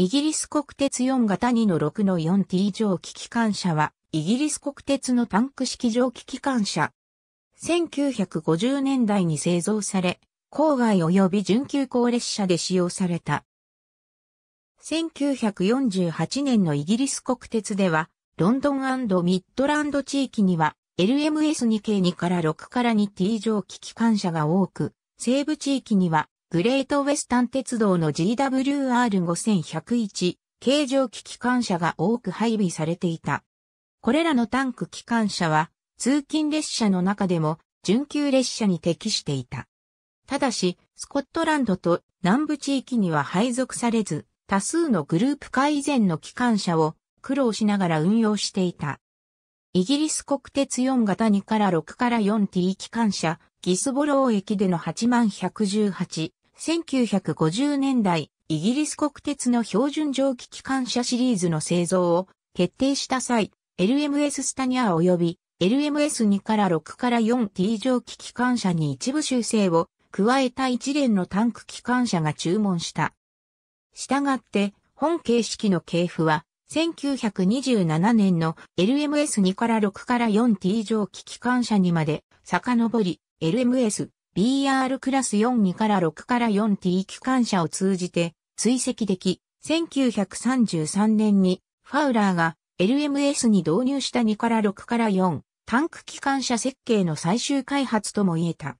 イギリス国鉄4型2の6の 4T 蒸気機関車は、イギリス国鉄のタンク式蒸気機関車。1950年代に製造され、郊外及び準急行列車で使用された。1948年のイギリス国鉄では、ロンドンミッドランド地域には、LMS2 系2から6から 2T 蒸気機関車が多く、西部地域にはグレートウェスタン鉄道の GWR5101 形状機機関車が多く配備されていた。これらのタンク機関車は通勤列車の中でも準急列車に適していた。ただし、スコットランドと南部地域には配属されず、多数のグループ改以前の機関車を苦労しながら運用していた。イギリス国鉄4型2から6から 4T 機関車、ギスボロー駅での 8118, 1950年代、イギリス国鉄の標準蒸気機関車シリーズの製造を決定した際、LMS スタニア及び LMS2 から6から 4T 蒸気機関車に一部修正を加えた一連のタンク機関車が注文した。したがって、本形式の系譜は、1927年の LMS2 から6から 4T 蒸気機関車にまで遡り、LMS BR クラス42から6から 4T 機関車を通じて追跡でき、1933年にファウラーが LMS に導入した2から6から4タンク機関車設計の最終開発とも言えた。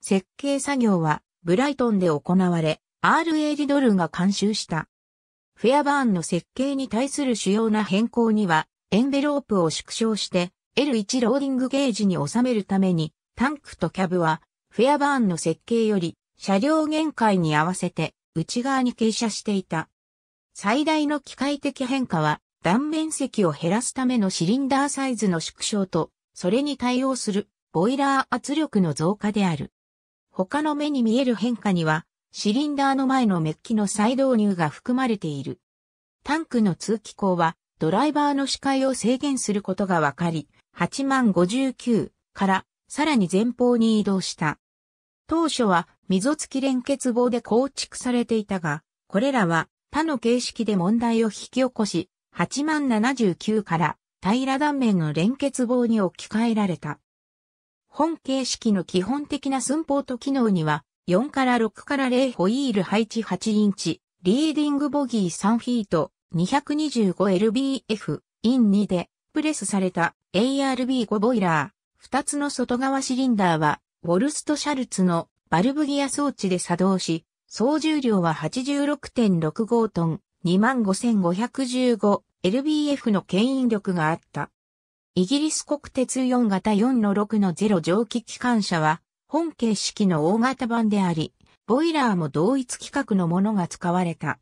設計作業はブライトンで行われ、RA リドルが監修した。フェアバーンの設計に対する主要な変更には、エンベロープを縮小して L1 ローディングゲージに収めるために、タンクとキャブはフェアバーンの設計より車両限界に合わせて内側に傾斜していた。最大の機械的変化は断面積を減らすためのシリンダーサイズの縮小と、それに対応するボイラー圧力の増加である。他の目に見える変化には、シリンダーの前のメッキの再導入が含まれている。タンクの通気口は、ドライバーの視界を制限することがわかり、8万59からさらに前方に移動した。当初は溝付き連結棒で構築されていたが、これらは他の形式で問題を引き起こし、8079から平断面の連結棒に置き換えられた。本形式の基本的な寸法と機能には、4から6から0ホイール配置8インチ、リーディングボギー3フィート、225LBF、イン2で、プレスされた ARB5 ボイラー、2つの外側シリンダーはウォルスト・シャルツのバルブギア装置で作動し、総重量は86.65トン、25,515LBF の牽引力があった。イギリス国鉄4型4の6の0蒸気機関車は、本形式の大型版であり、ボイラーも同一規格のものが使われた。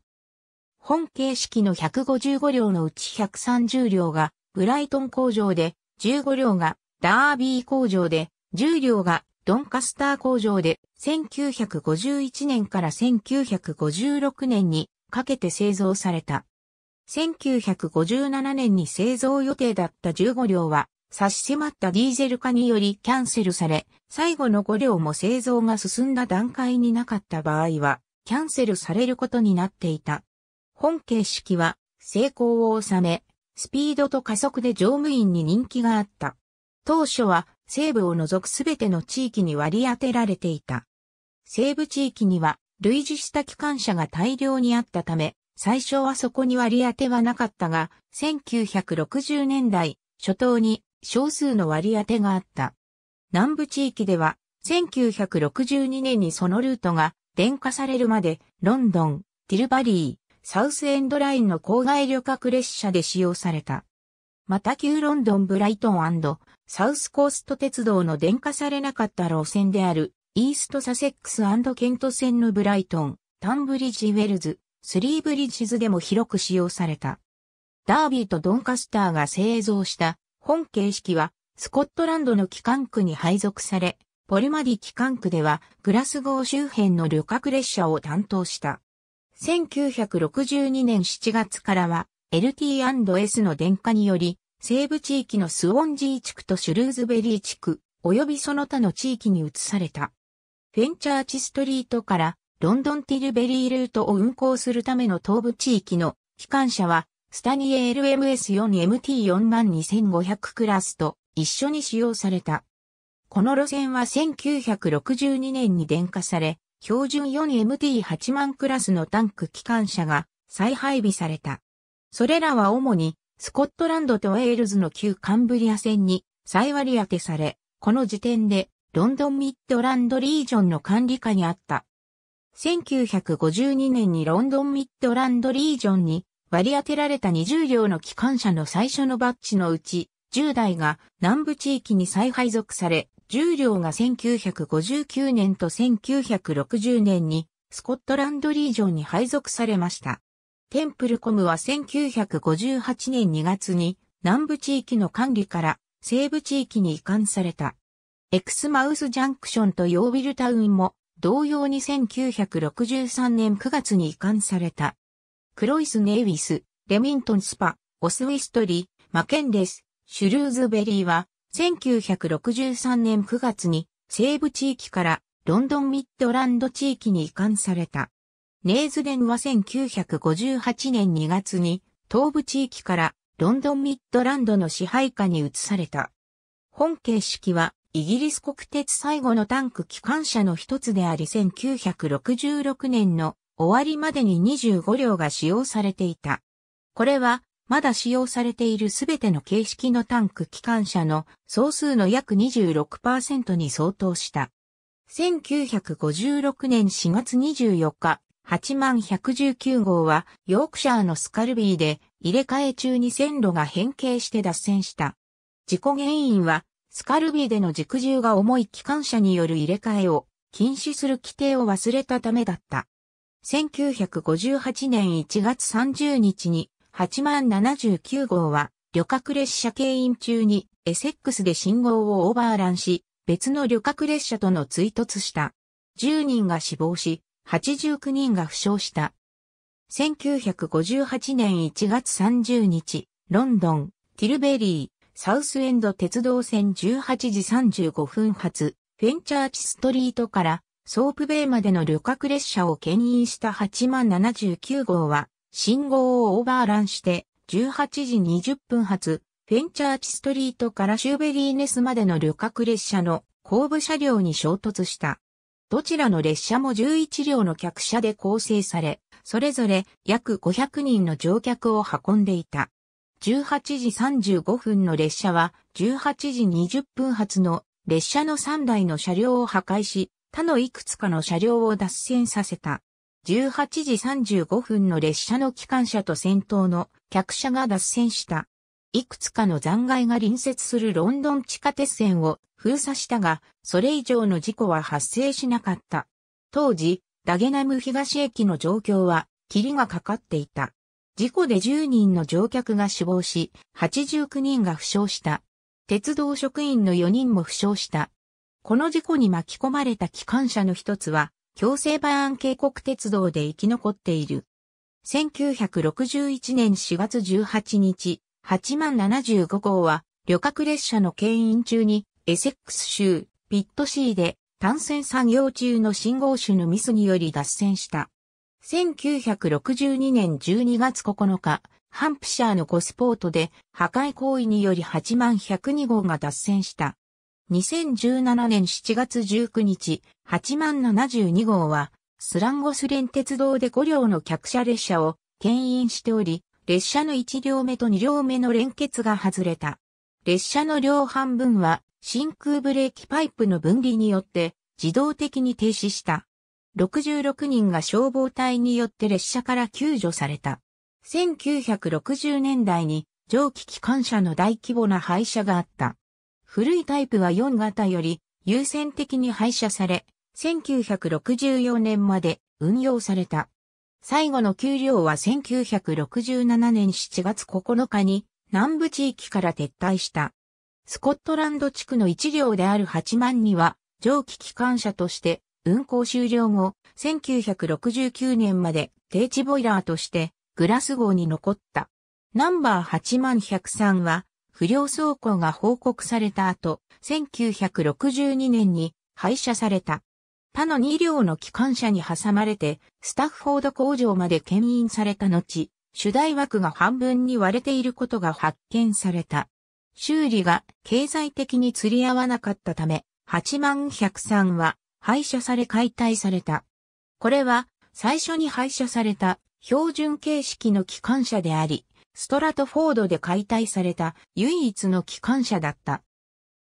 本形式の155両のうち130両がブライトン工場で、15両がダービー工場で、10両がドンカスター工場で1951年から1956年にかけて製造された。1957年に製造予定だった15両は差し迫ったディーゼル化によりキャンセルされ、最後の5両も製造が進んだ段階になかった場合は、キャンセルされることになっていた。本形式は成功を収め、スピードと加速で乗務員に人気があった。当初は西部を除くすべての地域に割り当てられていた。西部地域には類似した機関車が大量にあったため、最初はそこに割り当てはなかったが、1960年代初頭に少数の割り当てがあった。南部地域では、1962年にそのルートが電化されるまで、ロンドン、ティルバリー、サウスエンドラインの郊外旅客列車で使用された。また旧ロンドンブライトンサウスコースト鉄道の電化されなかった路線である、イーストサセックスケント線のブライトン、タンブリッジウェルズ、スリーブリッジズでも広く使用された。ダービーとドンカスターが製造した本形式はスコットランドの機関区に配属され、ポルマディ機関区ではグラスゴー周辺の旅客列車を担当した。1962年7月からは LT&S の電化により西部地域のスウォンジー地区とシュルーズベリー地区、及びその他の地域に移された。フェンチャーチストリートからロンドンティルベリールートを運行するための東部地域の機関車は、スタニエ l MS4MT42500 クラスと一緒に使用された。この路線は1962年に電化され、標準 4MT8 万クラスのタンク機関車が再配備された。それらは主にスコットランドとウェールズの旧カンブリア戦に再割り当てされ、この時点でロンドンミッドランドリージョンの管理下にあった。1952年にロンドンミッドランドリージョンに割り当てられた20両の機関車の最初のバッジのうち、10台が南部地域に再配属され、10両が1959年と1960年にスコットランドリージョンに配属されました。テンプルコムは1958年2月に南部地域の管理から西部地域に移管された。エクスマウスジャンクションとヨービルタウンも同様に1963年9月に移管された。クロイス・ネイウィス、レミントン・スパ、オスウィストリー、マケンレス、シュルーズベリーは1963年9月に西部地域からロンドンミッドランド地域に移管された。ネーズデンは1958年2月に東部地域からロンドンミッドランドの支配下に移された。本形式はイギリス国鉄最後のタンク機関車の一つであり1966年の終わりまでに25両が使用されていた。これはまだ使用されているすべての形式のタンク機関車の総数の約26%に相当した。1956年4月24日、8119号は、ヨークシャーのスカルビーで、入れ替え中に線路が変形して脱線した。事故原因は、スカルビーでの軸重が重い機関車による入れ替えを禁止する規定を忘れたためだった。1958年1月30日に8079号は旅客列車経員中にエセックスで信号をオーバーランし別の旅客列車との追突した。10人が死亡し89人が負傷した。1958年1月30日、ロンドン、ティルベリー、サウスエンド鉄道線18時35分発、フェンチャーチストリートからソープベイまでの旅客列車を牽引した8万79号は、信号をオーバーランして、18時20分発、フェンチャーチストリートからシューベリーネスまでの旅客列車の後部車両に衝突した。どちらの列車も11両の客車で構成され、それぞれ約500人の乗客を運んでいた。18時35分の列車は18時20分発の列車の3台の車両を破壊し、他のいくつかの車両を脱線させた。18時35分の列車の機関車と先頭の客車が脱線した。いくつかの残骸が隣接するロンドン地下鉄線を封鎖したが、それ以上の事故は発生しなかった。当時、ダゲナム東駅の状況は、霧がかかっていた。事故で10人の乗客が死亡し、89人が負傷した。鉄道職員の4人も負傷した。この事故に巻き込まれた機関車の一つは、強制バーン渓谷鉄道で生き残っている。1961年4月18日、8万75号は、旅客列車の牽引中に、エセックス州、ピットシーで、単線作業中の信号種のミスにより脱線した。1962年12月9日、ハンプシャーのゴスポートで破壊行為により8万102号が脱線した。2017年7月19日、8万72号は、スランゴス連鉄道で5両の客車列車を牽引しており、列車の1両目と2両目の連結が外れた。列車の両半分は真空ブレーキパイプの分離によって自動的に停止した。66人が消防隊によって列車から救助された。1960年代に蒸気機関車の大規模な廃車があった。古いタイプは4型より優先的に廃車され、1964年まで運用された。最後の給料は1967年7月9日に南部地域から撤退した。スコットランド地区の一両である8万には蒸気機関車として運行終了後、1969年まで定置ボイラーとしてグラス号に残った。ナンバー8万103は不良走行が報告された後、1962年に廃車された。他の2両の機関車に挟まれて、スタッフォード工場まで牽引された後、主題枠が半分に割れていることが発見された。修理が経済的に釣り合わなかったため、8万103は廃車され解体された。これは最初に廃車された標準形式の機関車であり、ストラトフォードで解体された唯一の機関車だった。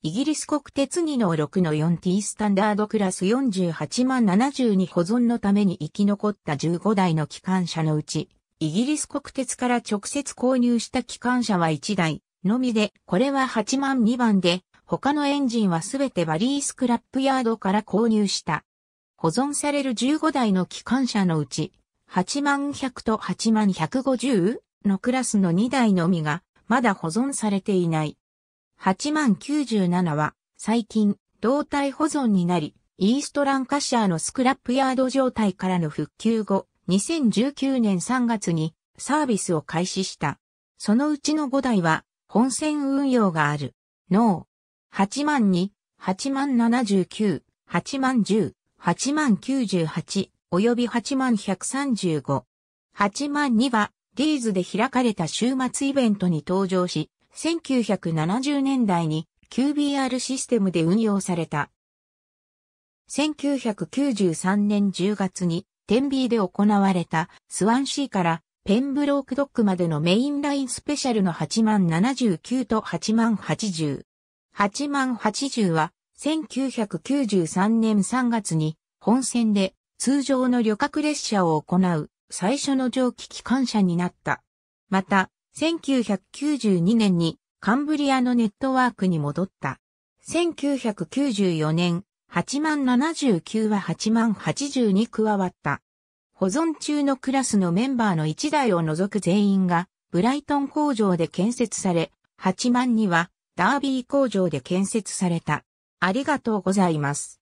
イギリス国鉄2の6の 4T スタンダードクラス48万70に保存のために生き残った15台の機関車のうち、イギリス国鉄から直接購入した機関車は1台のみで、これは8万2番で、他のエンジンはすべてバリースクラップヤードから購入した。保存される15台の機関車のうち、8万100と8万150のクラスの2台のみが、まだ保存されていない。8097は、最近、胴体保存になり、イーストランカシャーのスクラップヤード状態からの復旧後、2019年3月にサービスを開始した。そのうちの5台は、本線運用がある。ノー。8万2、8万79、8万10、8 0 98、および8万135。8万2は、リーズで開かれた週末イベントに登場し、1970年代に QBR システムで運用された。1993年10月に、テンビーで行われたスワンシーからペンブロークドックまでのメインラインスペシャルの8万79と8万80。8万80は1993年3月に本線で通常の旅客列車を行う最初の蒸気機関車になった。また、1992年にカンブリアのネットワークに戻った。1994年、8万79は8万80に加わった。保存中のクラスのメンバーの1台を除く全員が、ブライトン工場で建設され、8万には、ダービー工場で建設された。ありがとうございます。